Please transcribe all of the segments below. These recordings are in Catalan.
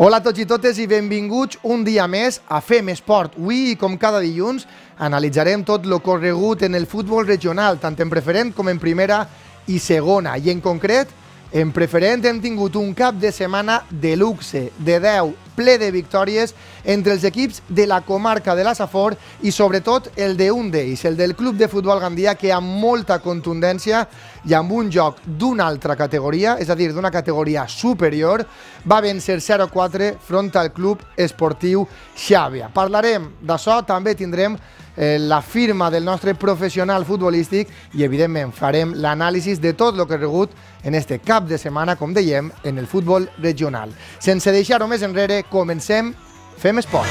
Hola a tots i totes i benvinguts un dia més a Fem Esport. Avui, com cada dilluns, analitzarem tot lo corregut en el futbol regional, tant en preferent com en primera i segona. I en concret, en preferent hem tingut un cap de setmana de luxe, de 10 ple de victòries entre els equips de la comarca de la Safor i sobretot el de d'ells, el del Club de Futbol Gandia, que amb molta contundència i amb un joc d'una altra categoria, és a dir, d'una categoria superior, va vèncer 0-4 front al Club Esportiu Xàbia. Parlarem d'això, també tindrem eh, la firma del nostre professional futbolístic i, evidentment, farem l'anàlisi de tot el que ha regut en este cap de setmana, com dèiem, en el futbol regional. Sense deixar-ho més enrere, comencem Fem Esport.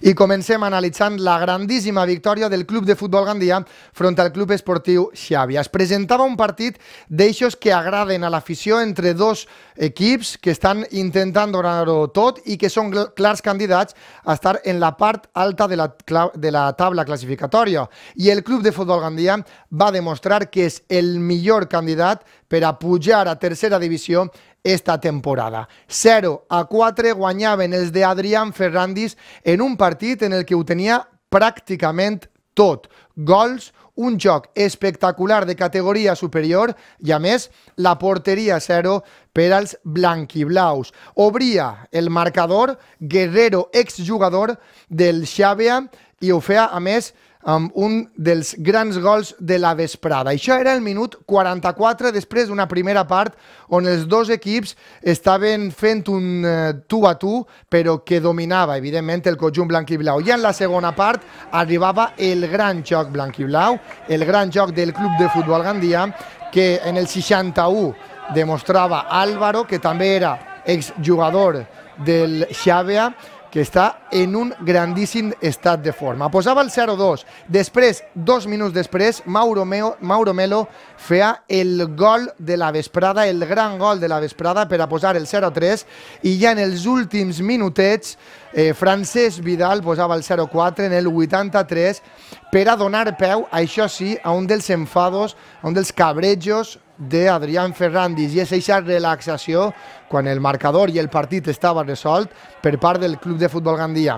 I comencem analitzant la grandíssima victòria del club de futbol gandia front al club esportiu Xavi. Es presentava un partit d'eixos que agraden a l'afició entre dos equips que estan intentant donar-ho tot i que són clars candidats a estar en la part alta de la, de la taula classificatòria. I el club de futbol gandia va demostrar que és el millor candidat per a pujar a tercera divisió esta temporada. 0 a 4 guanyaven els de Adrián Ferrandis en un partit en el que ho tenia pràcticament tot. Gols, un joc espectacular de categoria superior i, a més, la porteria 0 per als blanquiblaus. Obria el marcador Guerrero, exjugador del Xàbia, i ho feia, a més, amb un dels grans gols de la vesprada. Això era el minut 44 després d'una primera part on els dos equips estaven fent un eh, tu a tu, però que dominava, evidentment, el conjunt blanc i blau. I en la segona part arribava el gran joc blanc i blau, el gran joc del Club de Futbol Gandia, que en el 61 demostrava Álvaro, que també era exjugador del Xàbia, que està en un grandíssim estat de forma. Posava el 0-2. Després, dos minuts després, Mauro, Meo, Mauro Melo feia el gol de la vesprada, el gran gol de la vesprada per a posar el 0-3 i ja en els últims minutets Eh, Francesc Vidal posava el 0-4 en el 83 per a donar peu, això sí, a un dels enfados, a un dels cabrejos d'Adrián Ferrandis i és aquesta relaxació quan el marcador i el partit estava resolt per part del club de futbol gandia.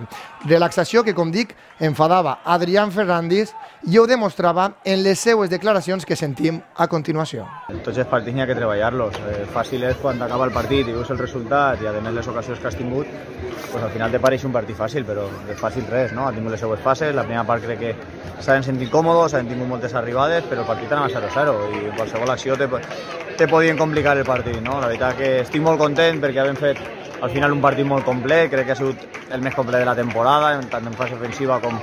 Relaxació que, com dic, enfadava Adrián Ferrandis i ho demostrava en les seues declaracions que sentim a continuació. Tots els partits n'hi ha que treballar-los. Eh, fàcil és quan acaba el partit i veus el resultat i a més les ocasions que has tingut, pues, al final de pareix un partido fácil, pero es fácil tres, no? Ha tingut les seues fases, la primera parte creo que s'han sentit cómodos. han tingut moltes arribades, Pero el partit anava 0-0 i qualsevol acció te, te podían complicar el partido. no? La verdad que estoy muy contento porque havent fet al final un partido muy complet, Creo que ha el mes completo de la temporada, Tanto en fase ofensiva como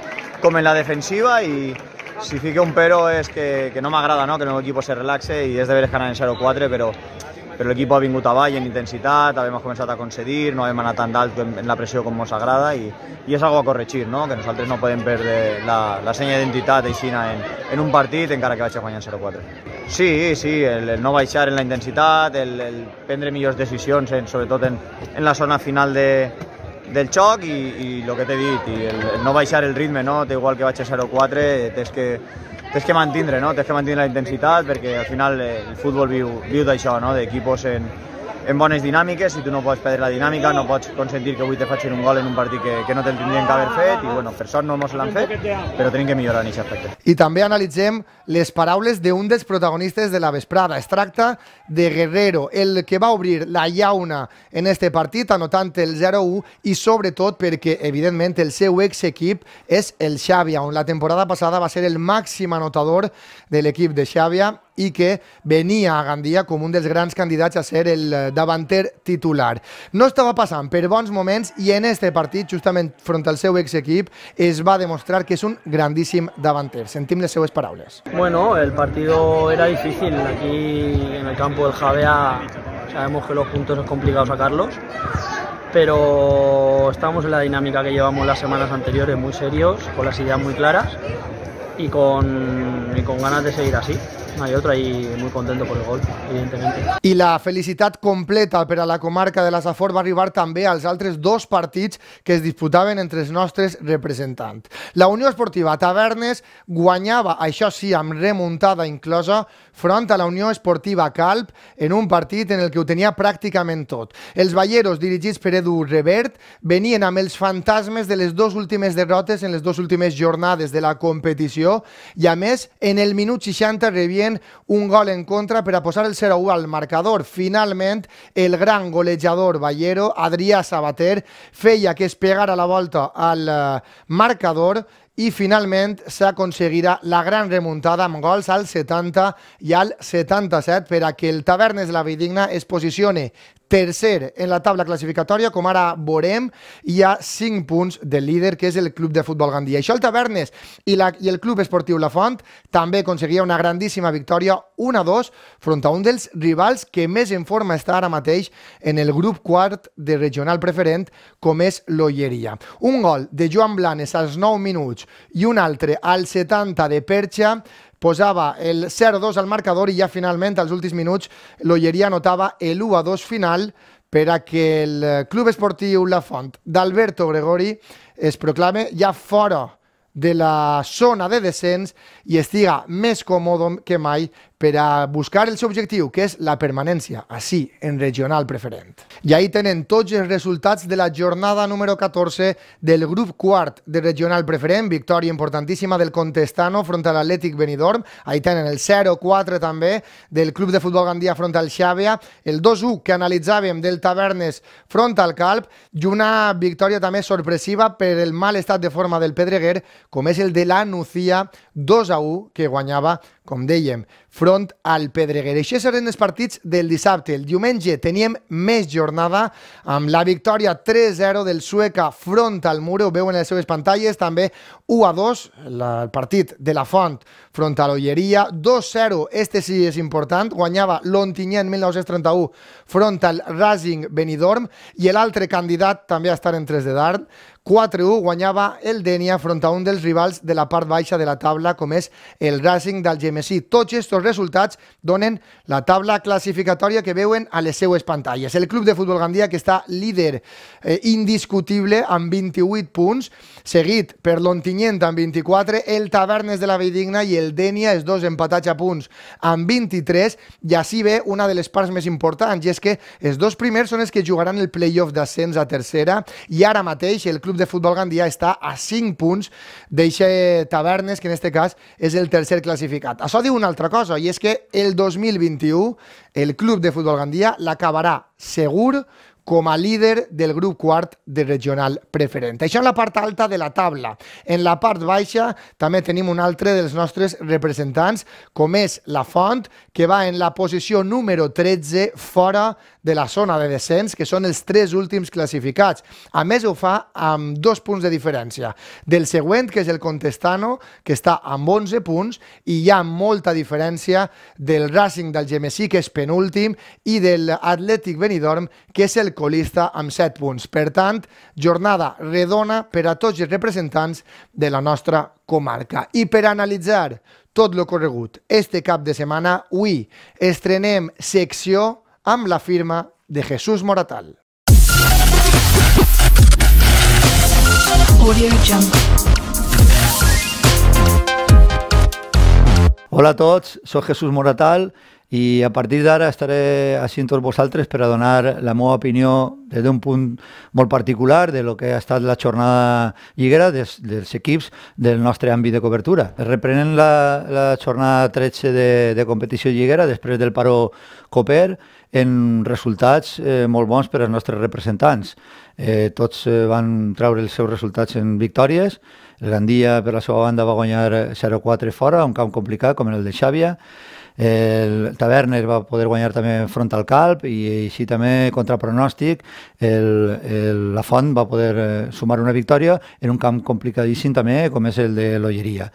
en la defensiva Y si fique un pero es que, que no agrada, no? que el nuevo equipo se relaxe Y es deberes ganar en 0-4 pero però l'equip ha vingut avall en intensitat, hem començat a concedir, no hem anat tan dalt en la pressió com ens agrada i, i és algo a corregir, no? que nosaltres no podem perdre la, la senya d'identitat aixina en, en un partit encara que vagi guanyant 0-4. Sí, sí, el, el no baixar en la intensitat, el, el prendre millors decisions, en, sobretot en, en la zona final de, del xoc i, i el que t'he dit, i el, el no baixar el ritme, no? Té igual que vaig a 0-4, tens que tens que mantindre, no? Tens que mantindre la intensitat perquè al final eh, el futbol viu, viu d'això, no? D'equipos en, en bones dinàmiques, si tu no pots perdre la dinàmica, no pots consentir que avui te facin un gol en un partit que, que no te'l tindrien que haver fet, i bueno, per sort no mos l'han fet, però tenim que millorar en aquest aspecte. I també analitzem les paraules d'un dels protagonistes de la vesprada. Es tracta de Guerrero, el que va obrir la llauna en este partit, anotant el 0-1, i sobretot perquè, evidentment, el seu ex-equip és el Xàbia, on la temporada passada va ser el màxim anotador de l'equip de Xàbia y que venía a Gandia como un los grans candidatos a ser el eh, davanter titular. No estaba pasando pero bons moments y en este partido, justamente front al seu exequip, es va demostrar que es un grandísimo davanter. Sentim les seues paraules. Bueno, el partido era difícil. Aquí en el campo del Javea sabemos que los puntos es complicado sacarlos. pero estamos en la dinámica que llevamos las semanas anteriores, muy serios, con las ideas muy claras y con ganas de seguir así. no hay otra y muy contento por el gol, evidentemente. I la felicitat completa per a la comarca de la Safor va arribar també als altres dos partits que es disputaven entre els nostres representants. La Unió Esportiva Tavernes guanyava, això sí, amb remuntada inclosa, front a la Unió Esportiva Calp en un partit en el que ho tenia pràcticament tot. Els balleros dirigits per Edu Revert venien amb els fantasmes de les dues últimes derrotes en les dues últimes jornades de la competició i a més en el minut 60 rebien finalment un gol en contra per a posar el 0-1 al marcador. Finalment, el gran golejador Ballero, Adrià Sabater, feia que es pegara la volta al eh, marcador i finalment s'aconseguirà la gran remuntada amb gols al 70 i al 77 per a que el Tavernes la Vidigna es posicione tercer en la taula classificatòria, com ara veurem, hi ha 5 punts del líder, que és el Club de Futbol Gandia. Això el Tavernes i, la, i el Club Esportiu La Font també aconseguia una grandíssima victòria 1-2 front a un dels rivals que més en forma està ara mateix en el grup quart de regional preferent, com és l'Olleria. Un gol de Joan Blanes als 9 minuts i un altre al 70 de Perxa posava el 0-2 al marcador i ja finalment, als últims minuts, l'Olleria anotava el 2 final per a que el Club Esportiu La Font d'Alberto Gregori es proclame ja fora de la zona de descens i estiga més còmode que mai per a buscar el seu objectiu, que és la permanència, així, en regional preferent. I ahí tenen tots els resultats de la jornada número 14 del grup quart de regional preferent, victòria importantíssima del Contestano front a l'Atlètic Benidorm, ahí tenen el 0-4 també del Club de Futbol Gandia front al Xàbia, el 2-1 que analitzàvem del Tavernes front al Calp i una victòria també sorpresiva per el mal estat de forma del Pedreguer, com és el de la Nucía 2-1 que guanyava com dèiem, front al Pedreguer. Això seran els partits del dissabte. El diumenge teníem més jornada amb la victòria 3-0 del Sueca front al Muro. Ho veuen les seves pantalles. També 1-2, el partit de la Font l'Olleria. 2-0, este sí és important, guanyava l'Ontinyent 1931 front al Racing Benidorm i l'altre candidat també a estar en 3 de dard. 4-1 guanyava el Denia front a un dels rivals de la part baixa de la taula com és el Racing del GMC. Tots aquests resultats donen la taula classificatòria que veuen a les seues pantalles. El club de futbol Gandia que està líder eh, indiscutible amb 28 punts, seguit per l'Ontinyent amb 24, el Tavernes de la Vidigna i el el Dènia, els dos empatats a punts amb 23, i així ve una de les parts més importants, i és que els dos primers són els que jugaran el playoff d'ascens a tercera, i ara mateix el club de futbol Gandia està a 5 punts d'eixe Tavernes, que en este cas és el tercer classificat. Això diu una altra cosa, i és que el 2021 el club de futbol Gandia l'acabarà segur com a líder del grup quart de regional preferent. Això en la part alta de la taula. En la part baixa també tenim un altre dels nostres representants, com és la Font, que va en la posició número 13 fora de la zona de descens, que són els tres últims classificats. A més, ho fa amb dos punts de diferència. Del següent, que és el Contestano, que està amb 11 punts, i hi ha molta diferència del Racing del GMC, que és penúltim, i de l'Atlètic Benidorm, que és el colista amb 7 punts. Per tant, jornada redona per a tots els representants de la nostra comarca. I per analitzar tot lo corregut este cap de setmana, avui estrenem secció amb la firma de Jesús Moratal. Hola a tots, sóc Jesús Moratal i a partir d'ara estaré així amb tots vosaltres per a donar la meva opinió des d'un punt molt particular de lo que ha estat la jornada lliguera des, dels equips del nostre àmbit de cobertura. Reprenent la, la jornada 13 de, de competició lliguera després del paró Coper en resultats eh, molt bons per als nostres representants. Eh, tots eh, van treure els seus resultats en victòries. El Gandia, per la seva banda, va guanyar 0-4 fora, un camp complicat com el de Xàbia. El Tavernes va poder guanyar també front al Calp i així també contra pronòstic el, el, la Font va poder eh, sumar una victòria en un camp complicadíssim també com és el de l'Olleria.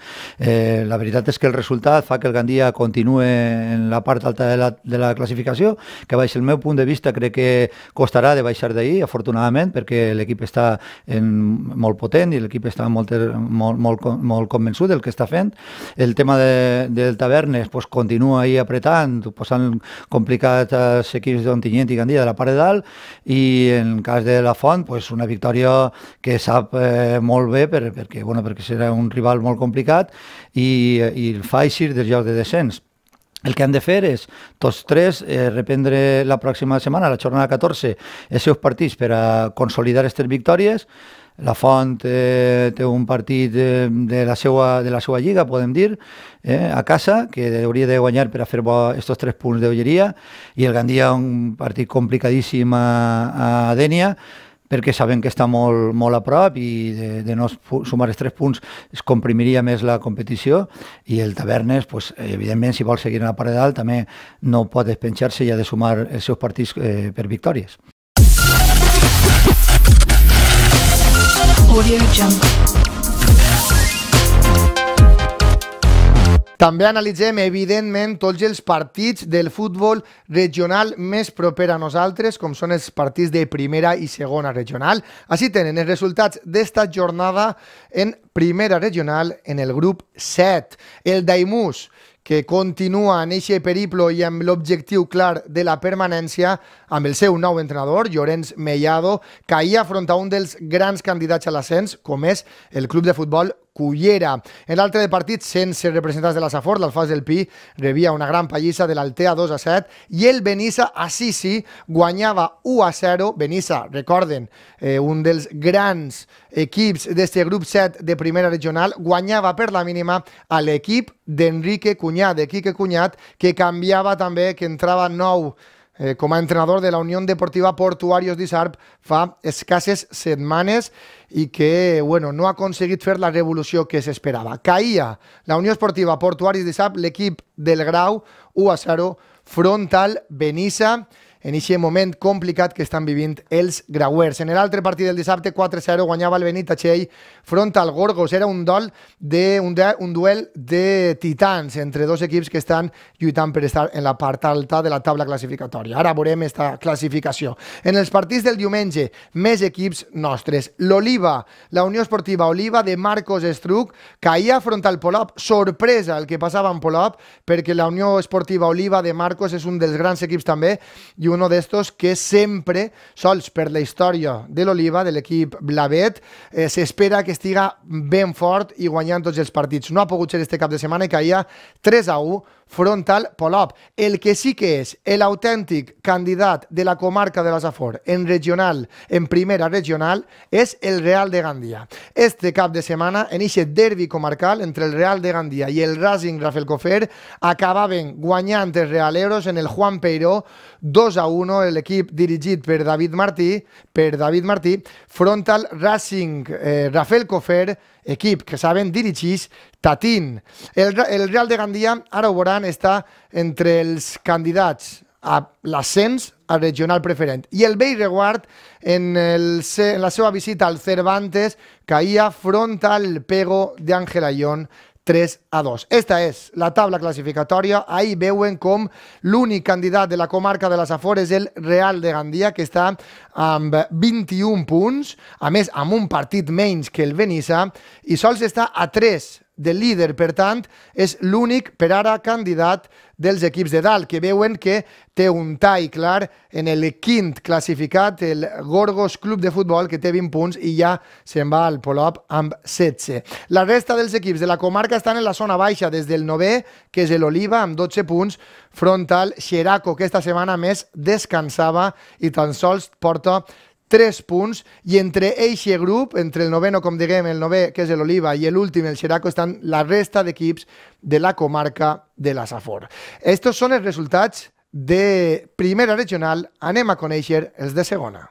Eh, la veritat és que el resultat fa que el Gandia continue en la part alta de la, de la classificació, que baix el meu punt de vista crec que costarà de baixar d'ahir, afortunadament, perquè l'equip està en, molt potent i l'equip està molt, molt, molt, molt convençut del que està fent. El tema de, del Tavernes pues, continua continuo ahí apretant, posant complicat els eh, equips d'Ontinyent i Gandia de la part de dalt i en cas de la Font, pues, una victòria que sap eh, molt bé per, perquè, bueno, perquè serà un rival molt complicat i, i el fa eixir dels llocs de descens. El que han de fer és, tots tres, eh, reprendre la pròxima setmana, la jornada 14, els seus partits per a consolidar aquestes victòries, la Font eh, té un partit eh, de, la seva, de la seva lliga, podem dir, eh, a casa, que hauria de guanyar per a fer bo aquests tres punts d'Olleria, i el Gandia un partit complicadíssim a, a Dènia, perquè sabem que està molt, molt a prop i de, de no sumar els tres punts es comprimiria més la competició i el Tavernes, pues, evidentment, si vol seguir en la part de dalt, també no pot despenxar se i ha de sumar els seus partits eh, per victòries. També analitzem, evidentment, tots els partits del futbol regional més proper a nosaltres, com són els partits de primera i segona regional. Així tenen els resultats d'esta jornada en primera regional en el grup 7. El Daimús que continua en aquest periplo i amb l'objectiu clar de la permanència amb el seu nou entrenador, Llorenç Mellado, que ahir afronta un dels grans candidats a l'ascens, com és el club de futbol Cullera. En l'altre partit, sense representants de la Safor, l'Alfàs del Pi rebia una gran pallissa de l'Altea 2 a 7 i el Benissa a sí, sí, guanyava 1 a 0. Benissa, recorden, eh, un dels grans equips d'este grup 7 de primera regional, guanyava per la mínima a l'equip d'Enrique Cunyat, de Quique Cunyat, que canviava també, que entrava nou eh, com a entrenador de la Unió Deportiva Portuarios d'Isarp fa escasses setmanes i que bueno, no ha aconseguit fer la revolució que s'esperava. Caïa la Unió Esportiva Portuarios d'Isarp, l'equip del Grau, 1 a 0, frontal Benissa en aquest moment complicat que estan vivint els grauers. En l'altre partit del dissabte, 4-0, guanyava el Chey front al Gorgos. Era un, dol de, un, de, un duel de titans entre dos equips que estan lluitant per estar en la part alta de la taula classificatòria. Ara veurem esta classificació. En els partits del diumenge, més equips nostres. L'Oliva, la Unió Esportiva Oliva de Marcos Estruc, caia front al Polop. Sorpresa el que passava en Polop, perquè la Unió Esportiva Oliva de Marcos és un dels grans equips també i uno d'estos que sempre, sols per la història de l'Oliva, de l'equip blavet, eh, s'espera que estiga ben fort i guanyant tots els partits. No ha pogut ser este cap de setmana i caia 3 a 1 frontal Polop. El que sí que és l'autèntic candidat de la comarca de la Safor en regional, en primera regional, és el Real de Gandia. Este cap de setmana, en eixe derbi comarcal entre el Real de Gandia i el Racing Rafael Cofer, acabaven guanyant els realeros en el Juan Peiró 2 a 1, l'equip dirigit per David Martí, per David Martí, frontal Racing eh, Rafael Cofer, equip que saben dirigir Tatín. El, el Real de Gandia, ara ho veuran, està entre els candidats a l'ascens a regional preferent. I el vell reguard en, el, en la seva visita al Cervantes caia front al pego d'Àngel Ayón 3 a 2. Esta és la taula classificatòria. Ahir veuen com l'únic candidat de la comarca de les Afores, el Real de Gandia, que està amb 21 punts, a més amb un partit menys que el Benissa, i sols està a 3 del líder. Per tant, és l'únic per ara candidat dels equips de dalt, que veuen que té un tall clar en el quint classificat, el Gorgos Club de Futbol, que té 20 punts i ja se'n va al Polop amb 16. La resta dels equips de la comarca estan en la zona baixa, des del 9è, que és l'Oliva, amb 12 punts, frontal Xeraco, que esta setmana més descansava i tan sols porta 3 punts, i entre eixe grup, entre el noveno, com diguem, el nove, que és l'Oliva, i l'últim, el Xeraco, estan la resta d'equips de la comarca de la Safor. Estos són els resultats de primera regional. Anem a conèixer els de segona.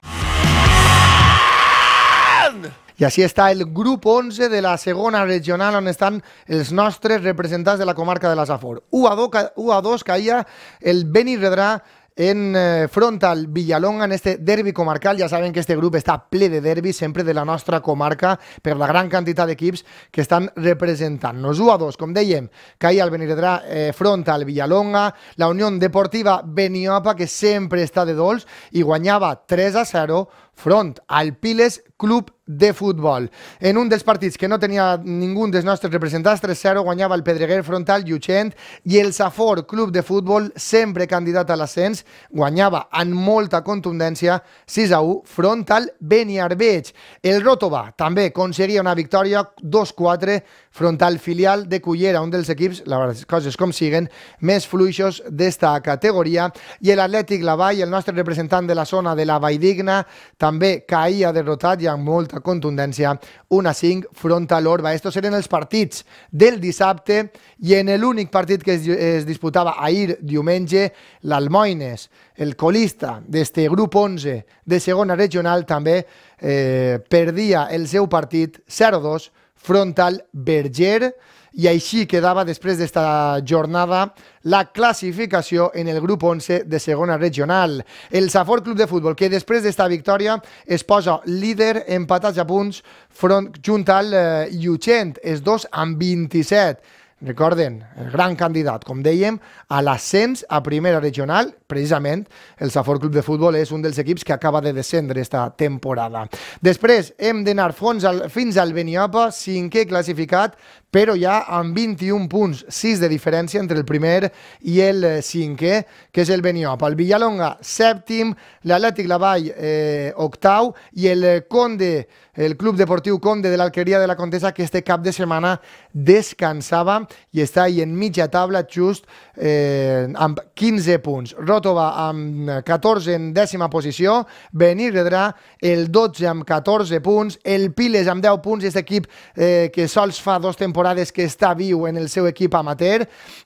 I així està el grup 11 de la segona regional on estan els nostres representants de la comarca de la Safor. 2, 1 a 2 caia el Benirredrà en eh, Frontal Villalonga en este derbi comarcal. Ja saben que este grup està ple de derbis, sempre de la nostra comarca, per la gran quantitat d'equips que estan representant-nos. 1 a 2, com dèiem, que ahir el Benirredrà eh, Frontal Villalonga, la Unió Deportiva Beniopa, que sempre està de dolç, i guanyava 3 a 0 front al Piles Club de Futbol. En un dels partits que no tenia ningú dels nostres representants, 3-0 guanyava el Pedreguer Frontal Llutxent i el Safor Club de Futbol, sempre candidat a l'ascens, guanyava amb molta contundència 6-1 frontal Beniarbeig. El Rotova també aconseguia una victòria 2-4 front al filial de Cullera, un dels equips, les coses com siguen, més fluixos d'esta categoria. I l'Atlètic Lavall, el nostre representant de la zona de la Digna, també caia derrotat i amb molta contundència, 1 a 5 front a l'Orba. Estos eren els partits del dissabte i en l'únic partit que es, es disputava ahir diumenge, l'Almoines, el colista d'este grup 11 de segona regional, també eh, perdia el seu partit 0-2 front al Berger i així quedava després d'esta jornada la classificació en el grup 11 de segona regional. El Safor Club de Futbol, que després d'esta victòria es posa líder empatats a punts front, junt al eh, Llutxent, és amb 27 Recorden, el gran candidat, com dèiem, a l'ascens a primera regional, precisament el Safor Club de Futbol és un dels equips que acaba de descendre esta temporada. Després hem d'anar fins al, fins al Beniopa, cinquè classificat però ja amb 21 punts, 6 de diferència entre el primer i el eh, cinquè, que és el Beniop. El Villalonga, sèptim, l'Atlètic Lavall, eh, octau, i el Conde, el Club Deportiu Conde de l'Alqueria de la Contesa, que este cap de setmana descansava i està ahí en mitja taula, just eh, amb 15 punts. Rotova amb 14 en dècima posició, Benirredrà el 12 amb 14 punts, el Piles amb 10 punts, i aquest equip eh, que sols fa dos temporades temporades que està viu en el seu equip amateur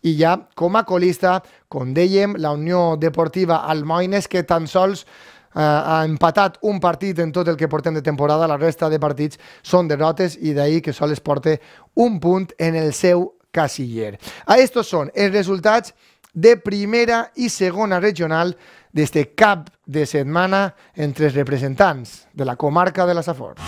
i ja com a colista, com dèiem, la Unió Deportiva Almoines que tan sols eh, ha empatat un partit en tot el que portem de temporada, la resta de partits són derrotes i d'ahir que sol es porta un punt en el seu casiller. A estos són els resultats de primera i segona regional d'este cap de setmana entre els representants de la comarca de la Safor.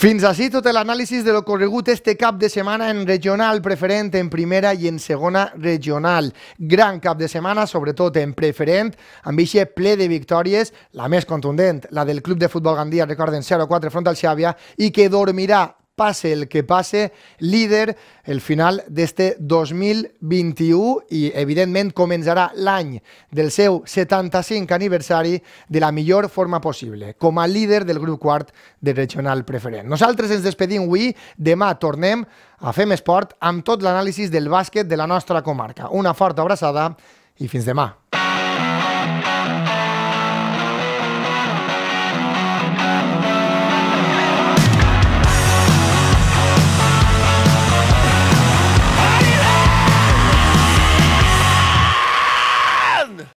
Fins així tot l'anàlisi de lo corregut este cap de setmana en regional preferent, en primera i en segona regional. Gran cap de setmana, sobretot en preferent, amb eixe ple de victòries, la més contundent, la del Club de Futbol Gandia, recorden 0-4 front al Xàbia, i que dormirà pase el que pase, líder el final d'este 2021 i, evidentment, començarà l'any del seu 75 aniversari de la millor forma possible, com a líder del grup quart de regional preferent. Nosaltres ens despedim avui, demà tornem a Fem Esport amb tot l'anàlisi del bàsquet de la nostra comarca. Una forta abraçada i fins demà.